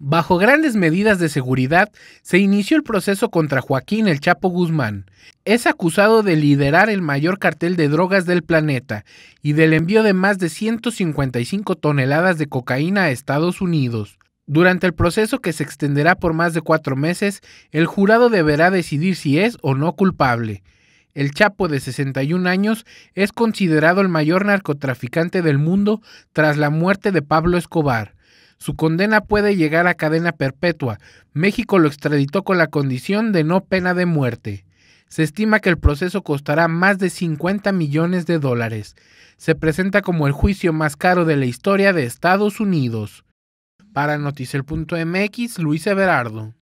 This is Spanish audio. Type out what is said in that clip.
Bajo grandes medidas de seguridad, se inició el proceso contra Joaquín El Chapo Guzmán. Es acusado de liderar el mayor cartel de drogas del planeta y del envío de más de 155 toneladas de cocaína a Estados Unidos. Durante el proceso que se extenderá por más de cuatro meses, el jurado deberá decidir si es o no culpable. El Chapo de 61 años es considerado el mayor narcotraficante del mundo tras la muerte de Pablo Escobar. Su condena puede llegar a cadena perpetua. México lo extraditó con la condición de no pena de muerte. Se estima que el proceso costará más de 50 millones de dólares. Se presenta como el juicio más caro de la historia de Estados Unidos. Para Noticel.mx, Luis Everardo.